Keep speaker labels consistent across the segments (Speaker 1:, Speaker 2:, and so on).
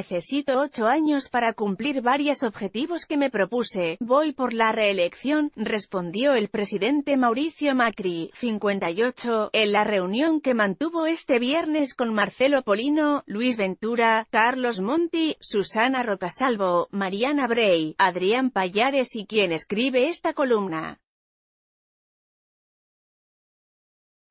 Speaker 1: Necesito ocho años para cumplir varios objetivos que me propuse. Voy por la reelección, respondió el presidente Mauricio Macri, 58, en la reunión que mantuvo este viernes con Marcelo Polino, Luis Ventura, Carlos Monti, Susana Rocasalvo, Mariana Bray, Adrián Payares y quien escribe esta columna.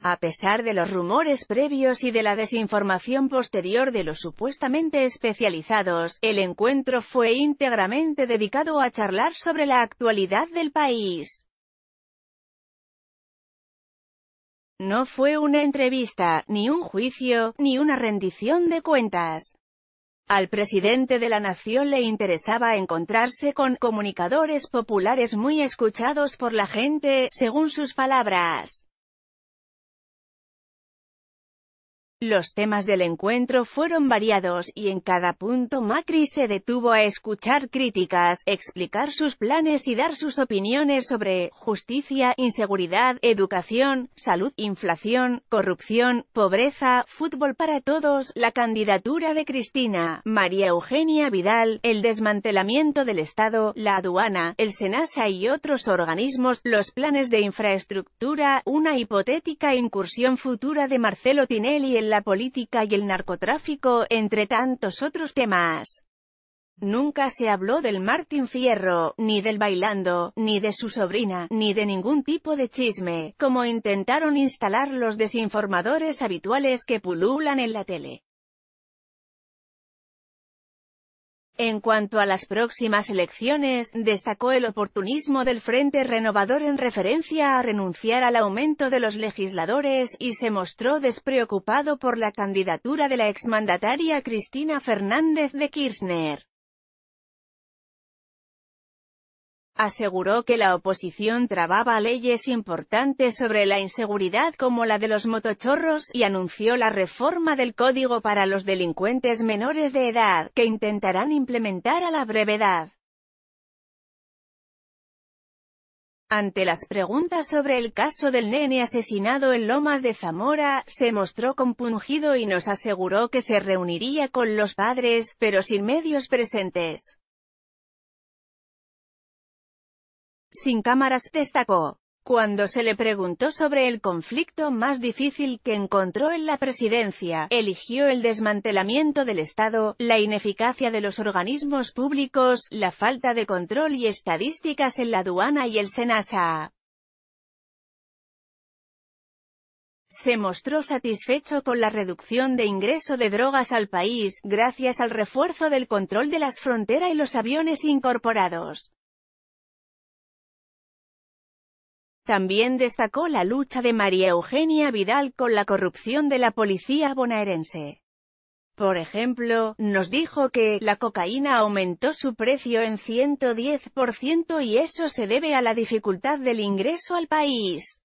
Speaker 1: A pesar de los rumores previos y de la desinformación posterior de los supuestamente especializados, el encuentro fue íntegramente dedicado a charlar sobre la actualidad del país. No fue una entrevista, ni un juicio, ni una rendición de cuentas. Al presidente de la nación le interesaba encontrarse con comunicadores populares muy escuchados por la gente, según sus palabras. Los temas del encuentro fueron variados, y en cada punto Macri se detuvo a escuchar críticas, explicar sus planes y dar sus opiniones sobre justicia, inseguridad, educación, salud, inflación, corrupción, pobreza, fútbol para todos, la candidatura de Cristina, María Eugenia Vidal, el desmantelamiento del Estado, la aduana, el Senasa y otros organismos, los planes de infraestructura, una hipotética incursión futura de Marcelo Tinelli en la política y el narcotráfico, entre tantos otros temas. Nunca se habló del Martín Fierro, ni del bailando, ni de su sobrina, ni de ningún tipo de chisme, como intentaron instalar los desinformadores habituales que pululan en la tele. En cuanto a las próximas elecciones, destacó el oportunismo del Frente Renovador en referencia a renunciar al aumento de los legisladores, y se mostró despreocupado por la candidatura de la exmandataria Cristina Fernández de Kirchner. aseguró que la oposición trababa leyes importantes sobre la inseguridad como la de los motochorros, y anunció la reforma del Código para los delincuentes menores de edad, que intentarán implementar a la brevedad. Ante las preguntas sobre el caso del nene asesinado en Lomas de Zamora, se mostró compungido y nos aseguró que se reuniría con los padres, pero sin medios presentes. sin cámaras, destacó. Cuando se le preguntó sobre el conflicto más difícil que encontró en la presidencia, eligió el desmantelamiento del Estado, la ineficacia de los organismos públicos, la falta de control y estadísticas en la aduana y el SENASA. se mostró satisfecho con la reducción de ingreso de drogas al país, gracias al refuerzo del control de las fronteras y los aviones incorporados. También destacó la lucha de María Eugenia Vidal con la corrupción de la policía bonaerense. Por ejemplo, nos dijo que, la cocaína aumentó su precio en 110% y eso se debe a la dificultad del ingreso al país.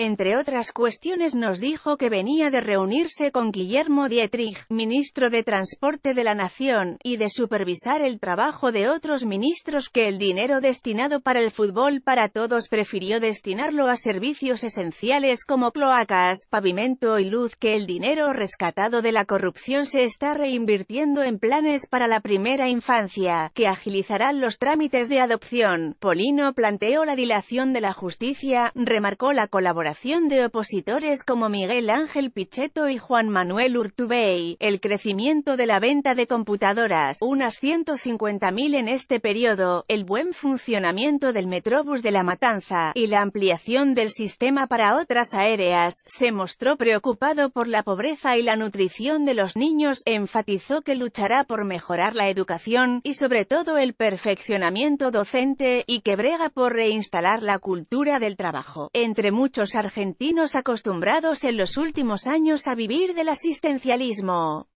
Speaker 1: Entre otras cuestiones nos dijo que venía de reunirse con Guillermo Dietrich, ministro de Transporte de la Nación, y de supervisar el trabajo de otros ministros que el dinero destinado para el fútbol para todos prefirió destinarlo a servicios esenciales como cloacas, pavimento y luz que el dinero rescatado de la corrupción se está reinvirtiendo en planes para la primera infancia, que agilizarán los trámites de adopción. Polino planteó la dilación de la justicia, remarcó la colaboración de opositores como Miguel Ángel Pichetto y Juan Manuel Urtubey, el crecimiento de la venta de computadoras, unas 150.000 en este periodo, el buen funcionamiento del Metrobús de La Matanza, y la ampliación del sistema para otras aéreas, se mostró preocupado por la pobreza y la nutrición de los niños, enfatizó que luchará por mejorar la educación, y sobre todo el perfeccionamiento docente, y que brega por reinstalar la cultura del trabajo. Entre muchos argentinos acostumbrados en los últimos años a vivir del asistencialismo.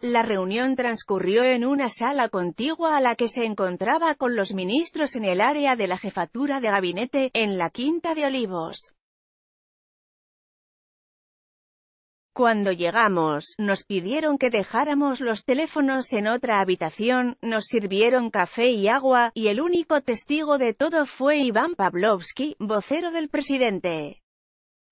Speaker 1: La reunión transcurrió en una sala contigua a la que se encontraba con los ministros en el área de la jefatura de gabinete, en la Quinta de Olivos. Cuando llegamos, nos pidieron que dejáramos los teléfonos en otra habitación, nos sirvieron café y agua, y el único testigo de todo fue Iván Pavlovsky, vocero del presidente.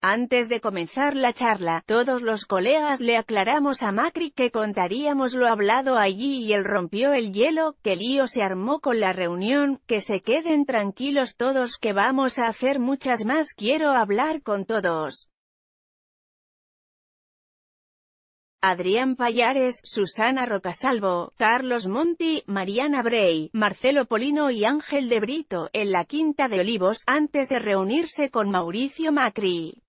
Speaker 1: Antes de comenzar la charla, todos los colegas le aclaramos a Macri que contaríamos lo hablado allí y él rompió el hielo, que lío se armó con la reunión, que se queden tranquilos todos que vamos a hacer muchas más quiero hablar con todos. Adrián Payares, Susana Rocasalvo, Carlos Monti, Mariana Bray, Marcelo Polino y Ángel de Brito, en la Quinta de Olivos, antes de reunirse con Mauricio Macri.